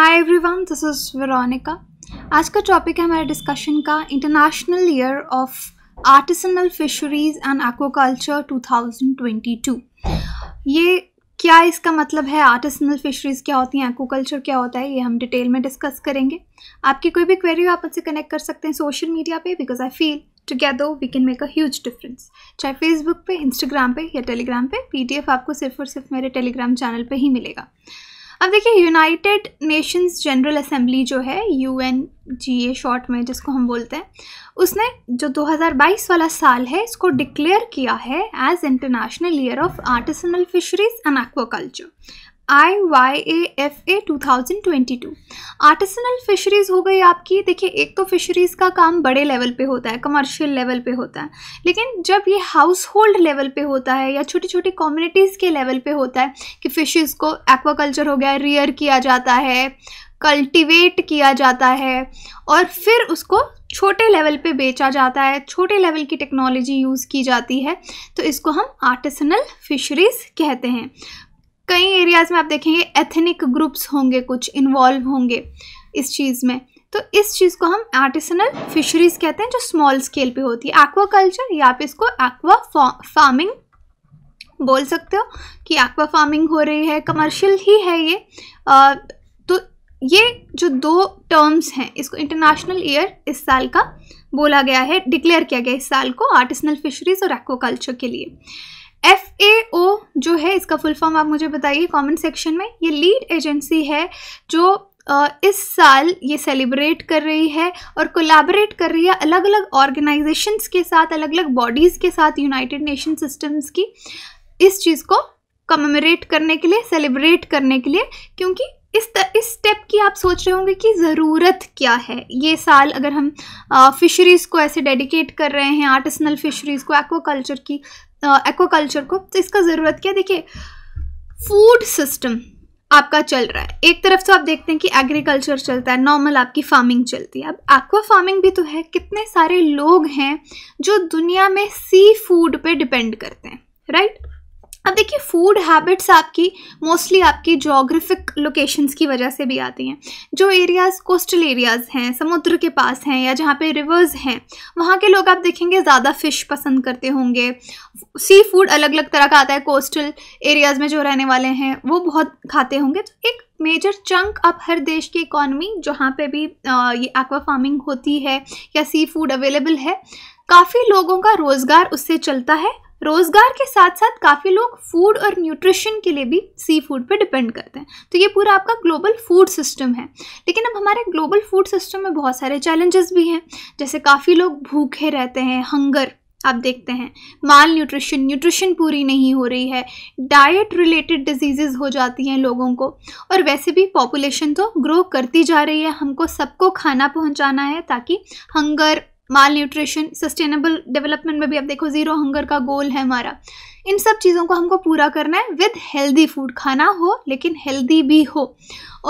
Hi everyone this is Veronica आज का topic है हमारे डिस्कशन का International Year of Artisanal Fisheries and Aquaculture 2022 ये क्या इसका मतलब है आर्टिसनल फिशरीज़ क्या होती हैं एक्वाकल्चर क्या होता है ये हम डिटेल में डिस्कस करेंगे आपकी कोई भी क्वेरी आप उनसे कनेक्ट कर सकते हैं सोशल मीडिया पे because I feel together we can make a huge difference चाहे फेसबुक पे इंस्टाग्राम पे या टेलीग्राम पे पीडीएफ आपको सिर्फ और सिर्फ मेरे टेलीग्राम चैनल पे ही मिलेगा अब देखिए यूनाइटेड नेशंस जनरल असेंबली जो है U N G A short में जिसको हम बोलते हैं उसने जो 2022 वाला साल है इसको डिक्लेयर किया है as International Year of Artisanal Fisheries and Aquaculture I Y A A F two thousand twenty two artisanal fisheries हो गई आपकी देखिए एक तो फिशरीज़ का काम बड़े लेवल पे होता है कमर्शियल लेवल पे होता है लेकिन जब ये हाउस होल्ड लेवल पे होता है या छोटी छोटी कम्युनिटीज़ के लेवल पे होता है कि फिशेज़ को एक्वाकल्चर हो गया रियर किया जाता है कल्टिवेट किया जाता है और फिर उसको छोटे लेवल पे बेचा जाता है छोटे लेवल की टेक्नोलॉजी यूज़ की जाती है तो इसको हम आर्टिसनल फिशरीज़ कहते हैं कई एरियाज़ में आप देखेंगे एथनिक ग्रुप्स होंगे कुछ इन्वॉल्व होंगे इस चीज़ में तो इस चीज़ को हम आर्टिसनल फिशरीज कहते हैं जो स्मॉल स्केल पे होती है एक्वा कल्चर या फिर इसको एक्वा फार्मिंग बोल सकते हो कि एक्वा फार्मिंग हो रही है कमर्शियल ही है ये आ, तो ये जो दो टर्म्स हैं इसको इंटरनेशनल ईयर इस साल का बोला गया है डिक्लेयर किया गया इस साल को आर्टिसनल फिशरीज और एक्वा कल्चर के लिए एफ ए ओ जो है इसका फुल फॉर्म आप मुझे बताइए कमेंट सेक्शन में ये लीड एजेंसी है जो इस साल ये सेलिब्रेट कर रही है और कोलैबोरेट कर रही है अलग अलग ऑर्गेनाइजेशंस के साथ अलग अलग बॉडीज़ के साथ यूनाइटेड नेशन सिस्टम्स की इस चीज़ को कमेमोरेट करने के लिए सेलिब्रेट करने के लिए क्योंकि इस त, इस स्टेप की आप सोच रहे होंगे कि ज़रूरत क्या है ये साल अगर हम फिशरीज़ को ऐसे डेडिकेट कर रहे हैं आर्टिसनल फिशरीज़ को एक्वाकल्चर की एक्वाकल्चर को तो इसका ज़रूरत क्या देखिए फूड सिस्टम आपका चल रहा है एक तरफ तो आप देखते हैं कि एग्रीकल्चर चलता है नॉर्मल आपकी फार्मिंग चलती है अब एक्वा फार्मिंग भी तो है कितने सारे लोग हैं जो दुनिया में सी फूड पे डिपेंड करते हैं राइट अब देखिए फूड हैबिट्स आपकी मोस्टली आपकी जोग्राफिक लोकेशंस की वजह से भी आती हैं जो एरियाज़ कोस्टल एरियाज़ हैं समुद्र के पास हैं या जहाँ पे रिवर्स हैं वहाँ के लोग आप देखेंगे ज़्यादा फ़िश पसंद करते होंगे सी फूड अलग अलग तरह का आता है कोस्टल एरियाज़ में जो रहने वाले हैं वो बहुत खाते होंगे तो एक मेजर चंक आप हर देश की इकॉनमी जहाँ पर भी ये एक्वा फार्मिंग होती है या सी फूड अवेलेबल है काफ़ी लोगों का रोज़गार उससे चलता है रोज़गार के साथ साथ काफ़ी लोग फूड और न्यूट्रिशन के लिए भी सी फूड पर डिपेंड करते हैं तो ये पूरा आपका ग्लोबल फूड सिस्टम है लेकिन अब हमारे ग्लोबल फूड सिस्टम में बहुत सारे चैलेंजेस भी हैं जैसे काफ़ी लोग भूखे रहते हैं हंगर आप देखते हैं माल न्यूट्रिशन न्यूट्रिशन पूरी नहीं हो रही है डाइट रिलेटेड डिजीज़ हो जाती हैं लोगों को और वैसे भी पॉपुलेशन तो ग्रो करती जा रही है हमको सबको खाना पहुंचाना है ताकि hunger malnutrition sustainable development में भी आप देखो ज़ीरो हंगर का गोल है हमारा इन सब चीज़ों को हमको पूरा करना है विद हेल्दी फूड खाना हो लेकिन हेल्दी भी हो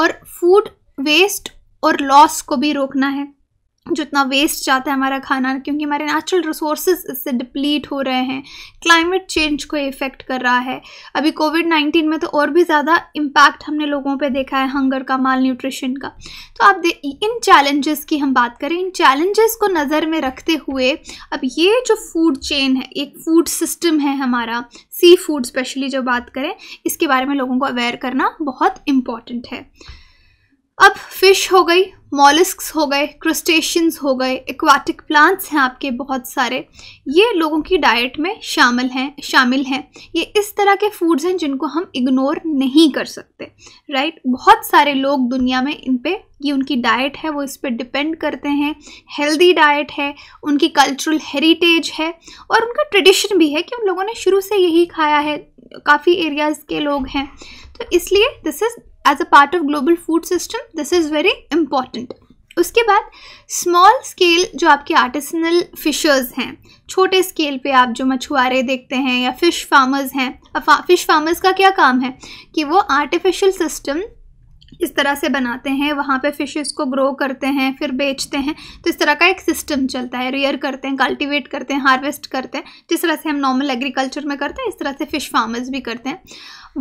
और फूड वेस्ट और लॉस को भी रोकना है जो इतना वेस्ट जाता है हमारा खाना क्योंकि हमारे नेचुरल रिसोर्स इससे डिप्लीट हो रहे हैं क्लाइमेट चेंज को इफ़ेक्ट कर रहा है अभी कोविड नाइन्टीन में तो और भी ज़्यादा इम्पैक्ट हमने लोगों पे देखा है हंगर का माल न्यूट्रिशन का तो आप इन चैलेंजेस की हम बात करें इन चैलेंजेस को नज़र में रखते हुए अब ये जो फूड चेन है एक फूड सिस्टम है हमारा सी फूड स्पेशली जो बात करें इसके बारे में लोगों को अवेयर करना बहुत इम्पॉर्टेंट है अब फिश हो गई मॉलिस्क हो गए क्रस्टेशंस हो गए एक्वाटिक प्लांट्स हैं आपके बहुत सारे ये लोगों की डाइट में शामिल हैं शामिल हैं ये इस तरह के फूड्स हैं जिनको हम इग्नोर नहीं कर सकते राइट बहुत सारे लोग दुनिया में इन पे ये उनकी डाइट है वो इस पर डिपेंड करते हैं हेल्दी डाइट है उनकी कल्चरल हेरिटेज है और उनका ट्रेडिशन भी है कि उन लोगों ने शुरू से यही खाया है काफ़ी एरियाज़ के लोग हैं तो इसलिए this is as a part of global food system this is very important उसके बाद स्मॉल स्केल जो आपके आर्टिसनल फिशर्स हैं छोटे स्केल पे आप जो मछुआरे देखते हैं या फ़िश फार्मर्स हैं फ़िश फार्मर्स का क्या काम है कि वो आर्टिफिशियल सिस्टम इस तरह से बनाते हैं वहाँ पे फिशेस को ग्रो करते हैं फिर बेचते हैं तो इस तरह का एक सिस्टम चलता है रियर करते हैं कल्टीवेट करते हैं हार्वेस्ट करते हैं जिस तरह से हम नॉर्मल एग्रीकल्चर में करते हैं इस तरह से फ़िश फार्मर्स भी करते हैं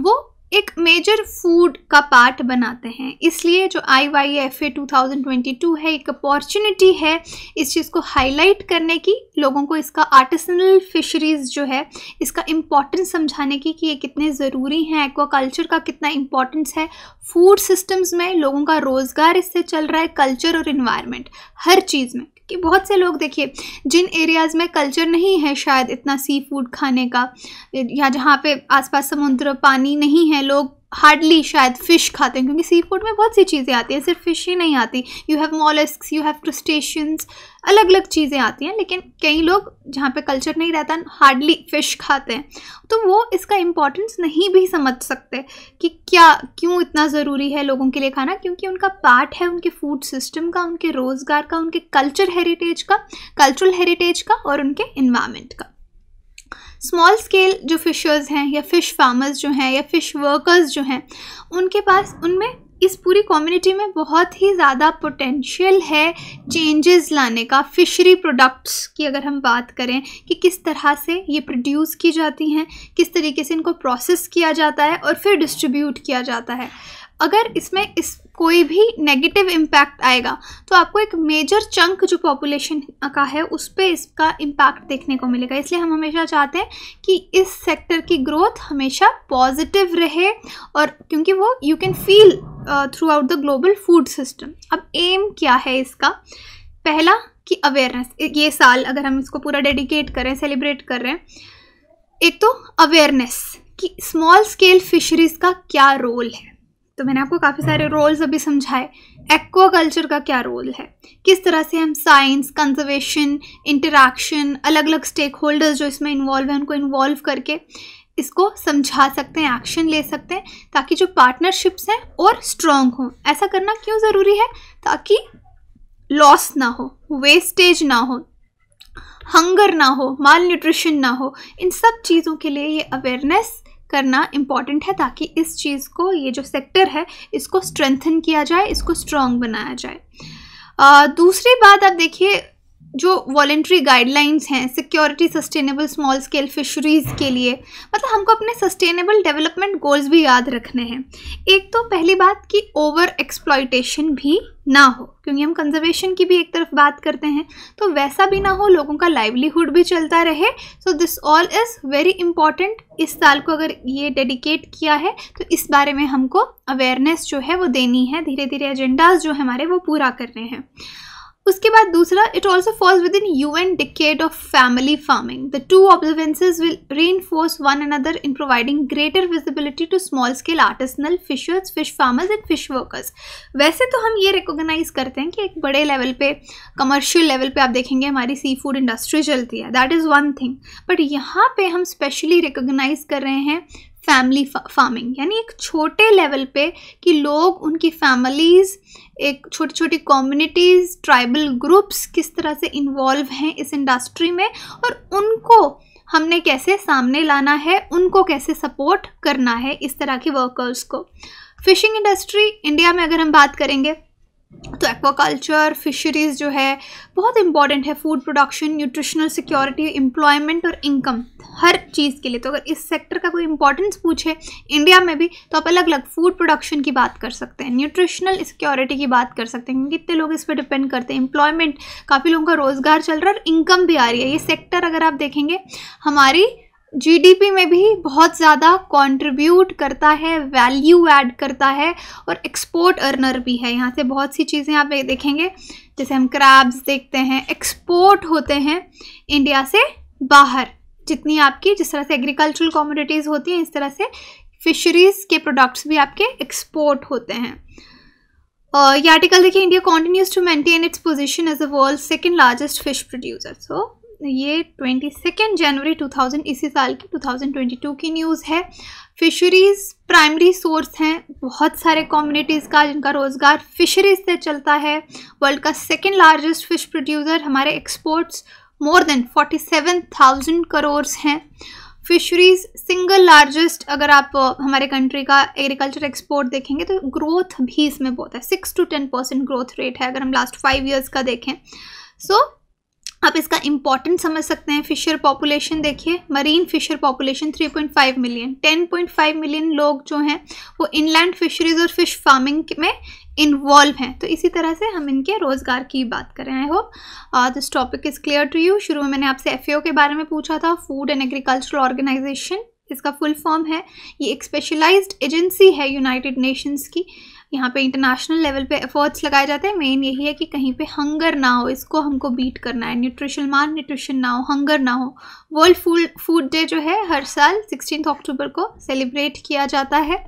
वो एक मेजर फूड का पार्ट बनाते हैं इसलिए जो I Y F A two है एक अपॉर्चुनिटी है इस चीज़ को हाईलाइट करने की लोगों को इसका आर्टिसनल फिशरीज़ जो है इसका इम्पॉर्टेंस समझाने की कि ये कितने ज़रूरी हैं एक्वाकल्चर का कितना इम्पॉर्टेंस है फूड सिस्टम्स में लोगों का रोज़गार इससे चल रहा है कल्चर और इन्वायरमेंट हर चीज़ में कि बहुत से लोग देखिए जिन एरियाज़ में कल्चर नहीं है शायद इतना सी फूड खाने का या जहाँ पे आसपास समुद्र पानी नहीं है लोग हार्डली शायद फ़िश खाते हैं क्योंकि सी फूड में बहुत सी चीज़ें आती हैं सिर्फ फ़िश ही नहीं आती you have mollusc you have crustaceans अलग अलग चीज़ें आती हैं लेकिन कई लोग जहाँ पे कल्चर नहीं रहता हार्डली फ़िश खाते हैं तो वो इसका इम्पोर्टेंस नहीं भी समझ सकते कि क्या क्यों इतना ज़रूरी है लोगों के लिए खाना क्योंकि उनका पार्ट है उनके फूड सिस्टम का उनके रोज़गार का उनके कल्चर हेरिटेज का कल्चरल हेरिटेज का और उनके इन्वामेंट का स्मॉल स्केल जो फिशर्स हैं या फ़िश फार्मर्स जो हैं या फ़िश वर्कर्स जो हैं उनके पास उनमें इस पूरी कम्युनिटी में बहुत ही ज़्यादा पोटेंशियल है चेंजेस लाने का फिशरी प्रोडक्ट्स की अगर हम बात करें कि किस तरह से ये प्रोड्यूस की जाती हैं किस तरीके से इनको प्रोसेस किया जाता है और फिर डिस्ट्रीब्यूट किया जाता है अगर इसमें इस कोई भी नेगेटिव इम्पैक्ट आएगा तो आपको एक मेजर चंक जो पॉपुलेशन का है उस पर इसका इम्पैक्ट देखने को मिलेगा इसलिए हम हमेशा चाहते हैं कि इस सेक्टर की ग्रोथ हमेशा पॉजिटिव रहे और क्योंकि वो you can feel throughout the global food system अब एम क्या है इसका पहला कि अवेयरनेस ये साल अगर हम इसको पूरा डेडिकेट करें सेलिब्रेट कर रहे हैं एक तो अवेयरनेस कि स्मॉल स्केल फिशरीज़ का क्या रोल है तो मैंने आपको काफ़ी सारे रोल्स हाँ। अभी समझाए एक्वाकल्चर का क्या रोल है किस तरह से हम साइंस कंजर्वेशन इंटरेक्शन अलग अलग स्टेक होल्डर्स जो इसमें इन्वॉल्व हैं उनको इन्वॉल्व करके इसको समझा सकते हैं एक्शन ले सकते हैं ताकि जो पार्टनरशिप्स हैं और स्ट्रॉन्ग हों ऐसा करना क्यों ज़रूरी है ताकि लॉस ना हो वेस्टेज ना हो हंगर ना हो माल न्यूट्रिशन ना हो इन सब चीज़ों के लिए ये अवेयरनेस करना इम्पॉर्टेंट है ताकि इस चीज़ को ये जो सेक्टर है इसको स्ट्रेंथन किया जाए इसको स्ट्रॉन्ग बनाया जाए आ, दूसरी बात आप देखिए जो वॉल्ट्री गाइडलाइंस हैं security sustainable small scale fisheries के लिए मतलब हमको अपने सस्टेनेबल डेवलपमेंट गोल्स भी याद रखने हैं एक तो पहली बात कि ओवर एक्सप्लॉयटेशन भी ना हो क्योंकि हम कंजर्वेशन की भी एक तरफ बात करते हैं तो वैसा भी ना हो लोगों का लाइवलीहुड भी चलता रहे so this all is very important इस साल को अगर ये डेडिकेट किया है तो इस बारे में हमको अवेयरनेस जो है वो देनी है धीरे धीरे एजेंडाज जो हमारे वो पूरा करने हैं उसके बाद दूसरा it also falls within U N decade of family farming the two observances will reinforce one another in providing greater visibility to small scale artisanal fishers fish farmers and fish workers वैसे तो हम ये recognise करते हैं कि एक बड़े level पे कमर्शियल लेवल पे आप देखेंगे हमारी सी फूड इंडस्ट्री चलती है that is one thing but यहाँ पे हम स्पेशली रिकोगनाइज कर रहे हैं फैमिली फार्मिंग यानी एक छोटे लेवल पे कि लोग उनकी फैमिलीज़ एक छोटी छोटी कम्युनिटीज़ ट्राइबल ग्रुप्स किस तरह से इन्वॉल्व हैं इस इंडस्ट्री में और उनको हमने कैसे सामने लाना है उनको कैसे सपोर्ट करना है इस तरह के वर्कर्स को फिशिंग इंडस्ट्री इंडिया में अगर हम बात करेंगे तो एक्वाकल्चर फिशरीज़ जो है बहुत इंपॉर्टेंट है food production nutritional security employment और इनकम हर चीज़ के लिए तो अगर इस सेक्टर का कोई इंपॉर्टेंस पूछे इंडिया में भी तो आप अलग अलग फूड प्रोडक्शन की बात कर सकते हैं न्यूट्रिशनल सिक्योरिटी की बात कर सकते हैं कितने लोग इस पर डिपेंड करते हैं इंप्लॉयमेंट काफ़ी लोगों का रोज़गार चल रहा है और इनकम भी आ रही है ये सेक्टर अगर आप देखेंगे हमारी जीडीपी में भी बहुत ज़्यादा कंट्रीब्यूट करता है वैल्यू ऐड करता है और एक्सपोर्ट अर्नर भी है यहाँ से बहुत सी चीज़ें आप देखेंगे जैसे हम क्रैब्स देखते हैं एक्सपोर्ट होते हैं इंडिया से बाहर जितनी आपकी जिस तरह से एग्रीकल्चरल कॉमोडिटीज़ होती हैं इस तरह से फिशरीज़ के प्रोडक्ट्स भी आपके एक्सपोर्ट होते हैं ये आर्टिकल देखिए India continues to maintain its position as a world second largest fish producer so ये ट्वेंटी सेकेंड जनवरी टू थाउजेंड इसी साल की टू थाउजेंड ट्वेंटी टू की न्यूज़ है फिशरीज़ प्राइमरी सोर्स हैं बहुत सारे कम्युनिटीज़ का जिनका रोज़गार फिशरीज़ से चलता है वर्ल्ड का सेकेंड लार्जेस्ट फ़िश प्रोड्यूसर हमारे exports more than forty seven thousand crores हैं फिशरीज सिंगल लार्जेस्ट अगर आप हमारे कंट्री का एग्रीकल्चर एक्सपोर्ट देखेंगे तो ग्रोथ भी इसमें बहुत है six to ten percent growth rate है अगर हम लास्ट फाइव ईयर्स का देखें सो so, आप इसका इंपॉर्टेंट समझ सकते हैं फिशर पॉपुलेशन देखिए marine fisher population 3.5 million 10.5 million लोग जो हैं वो इनलैंड फिशरीज और फिश फार्मिंग में इन्वॉल्व हैं तो इसी तरह से हम इनके रोज़गार की बात करें I hope this topic is clear to you शुरू में मैंने आपसे एफ के बारे में पूछा था फूड एंड एग्रीकल्चरल ऑर्गेनाइजेशन इसका फुल फॉर्म है ये एक स्पेशलाइज्ड एजेंसी है यूनाइटेड नेशंस की यहाँ पे इंटरनेशनल लेवल पे एफर्ट्स लगाए जाते हैं मेन यही है कि कहीं पे हंगर ना हो इसको हमको बीट करना है न्यूट्रिशन मान न्यूट्रिशन ना हो हंगर ना हो वर्ल्ड फूड फूड डे जो है हर साल सिक्सटीन अक्टूबर को सेलिब्रेट किया जाता है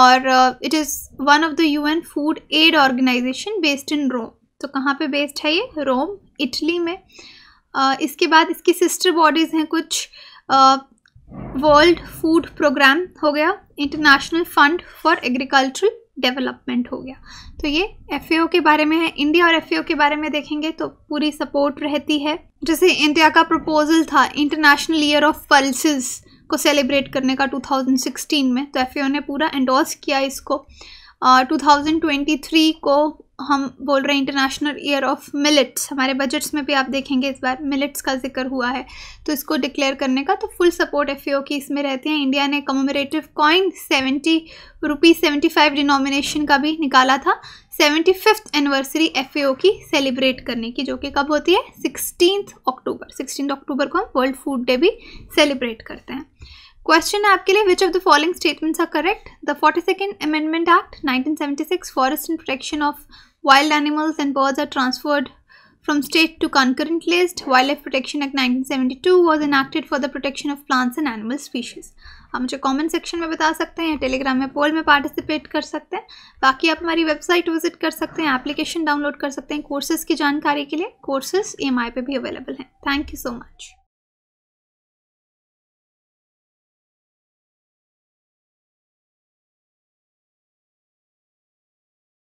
और it is one of the U food aid organisation based in Rome तो कहाँ पे बेस्ड है ये रोम इटली में uh, इसके बाद इसकी सिस्टर बॉडीज़ हैं कुछ वर्ल्ड फूड प्रोग्राम हो गया International Fund for Agricultural Development हो गया तो ये एफ के बारे में है इंडिया और एफ के बारे में देखेंगे तो पूरी सपोर्ट रहती है जैसे इंडिया का प्रपोजल था इंटरनेशनल ईयर ऑफ पल्सिस को सेलिब्रेट करने का 2016 में तो एफ ने पूरा एंडोर्स किया इसको uh, 2023 को हम बोल रहे हैं इंटरनेशनल ईयर ऑफ मिलिट्स हमारे बजट्स में भी आप देखेंगे इस बार मिलिट्स का जिक्र हुआ है तो इसको डिक्लेयर करने का तो फुल सपोर्ट एफ की इसमें रहती है इंडिया ने commemorative coin seventy rupees seventy five denomination का भी निकाला था सेवेंटी फिफ्थ एनिवर्सरी एफ की सेलिब्रेट करने की जो कि कब होती है सिक्सटीन अक्टूबर सिक्सटीन अक्टूबर को हम वर्ल्ड फूड डे भी सेलिब्रेट करते हैं क्वेश्चन आपके लिए which of the following statements are correct the forty second amendment act six forest and protection of wild animals and birds are transferred list wildlife protection act nineteen seventy two was was enacted for the protection of plants and animal species आप मुझे comment section में बता सकते हैं या Telegram में पोल में participate कर सकते हैं बाकी आप हमारी वेबसाइट विजिट कर सकते हैं एप्लीकेशन डाउनलोड कर सकते हैं कोर्सेज की जानकारी के लिए कोर्सेज ई एम आई पे भी अवेलेबल हैं थैंक यू सो मच